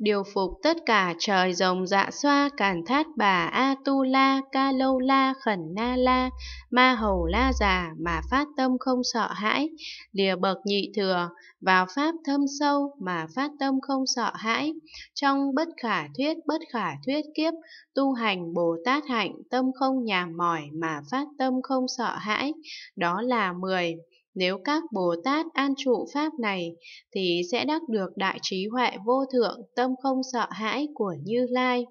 điều phục tất cả trời rồng dạ xoa càn thát bà a tu la ca lâu la khẩn na la ma hầu la già mà phát tâm không sợ hãi lìa bậc nhị thừa vào pháp thâm sâu mà phát tâm không sợ hãi trong bất khả thuyết bất khả thuyết kiếp tu hành bồ tát hạnh tâm không nhàm mỏi mà phát tâm không sợ hãi đó là mười nếu các Bồ Tát an trụ Pháp này, thì sẽ đắc được đại trí huệ vô thượng, tâm không sợ hãi của Như Lai.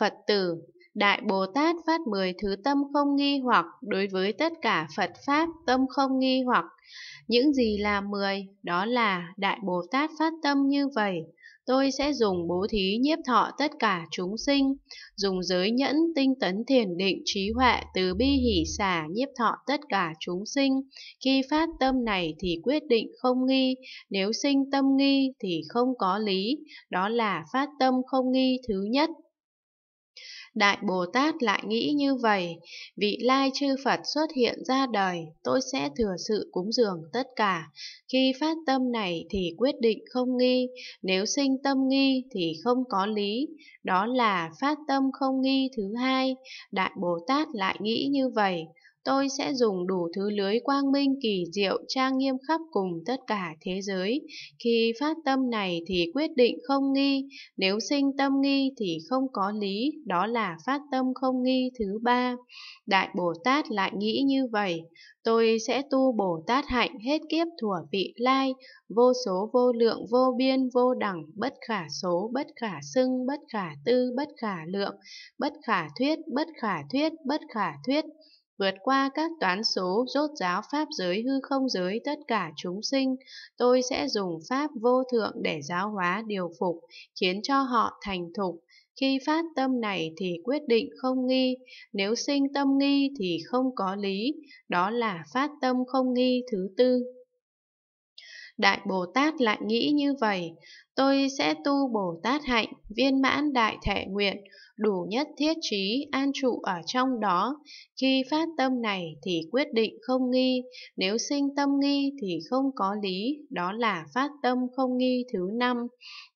Phật tử, Đại Bồ Tát phát mười thứ tâm không nghi hoặc đối với tất cả Phật Pháp tâm không nghi hoặc. Những gì là mười, đó là Đại Bồ Tát phát tâm như vậy. Tôi sẽ dùng bố thí nhiếp thọ tất cả chúng sinh, dùng giới nhẫn tinh tấn thiền định trí huệ từ bi hỷ xả nhiếp thọ tất cả chúng sinh. Khi phát tâm này thì quyết định không nghi, nếu sinh tâm nghi thì không có lý, đó là phát tâm không nghi thứ nhất. Đại Bồ Tát lại nghĩ như vậy, vị lai chư Phật xuất hiện ra đời, tôi sẽ thừa sự cúng dường tất cả. Khi phát tâm này thì quyết định không nghi, nếu sinh tâm nghi thì không có lý. Đó là phát tâm không nghi thứ hai, Đại Bồ Tát lại nghĩ như vậy tôi sẽ dùng đủ thứ lưới quang minh kỳ diệu trang nghiêm khắp cùng tất cả thế giới. Khi phát tâm này thì quyết định không nghi, nếu sinh tâm nghi thì không có lý, đó là phát tâm không nghi thứ ba. Đại Bồ Tát lại nghĩ như vậy, tôi sẽ tu Bồ Tát hạnh hết kiếp thủa vị lai, vô số vô lượng vô biên vô đẳng, bất khả số, bất khả xưng, bất khả tư, bất khả lượng, bất khả thuyết, bất khả thuyết, bất khả thuyết vượt qua các toán số rốt giáo pháp giới hư không giới tất cả chúng sinh, tôi sẽ dùng pháp vô thượng để giáo hóa điều phục, khiến cho họ thành thục. Khi phát tâm này thì quyết định không nghi, nếu sinh tâm nghi thì không có lý, đó là phát tâm không nghi thứ tư. Đại Bồ Tát lại nghĩ như vậy, tôi sẽ tu Bồ Tát hạnh, viên mãn đại thệ nguyện, đủ nhất thiết trí, an trụ ở trong đó. Khi phát tâm này thì quyết định không nghi, nếu sinh tâm nghi thì không có lý, đó là phát tâm không nghi thứ năm.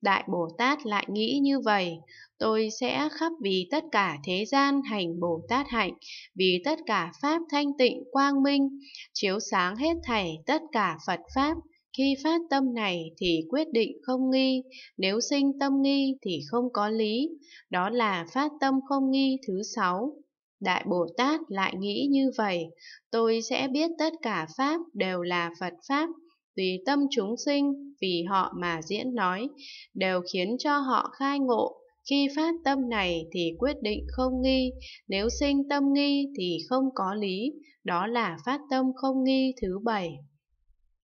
Đại Bồ Tát lại nghĩ như vậy, tôi sẽ khắp vì tất cả thế gian hành Bồ Tát hạnh, vì tất cả Pháp thanh tịnh quang minh, chiếu sáng hết thảy tất cả Phật Pháp. Khi phát tâm này thì quyết định không nghi, nếu sinh tâm nghi thì không có lý, đó là phát tâm không nghi thứ sáu. Đại Bồ Tát lại nghĩ như vậy, tôi sẽ biết tất cả Pháp đều là Phật Pháp, vì tâm chúng sinh, vì họ mà diễn nói, đều khiến cho họ khai ngộ. Khi phát tâm này thì quyết định không nghi, nếu sinh tâm nghi thì không có lý, đó là phát tâm không nghi thứ bảy.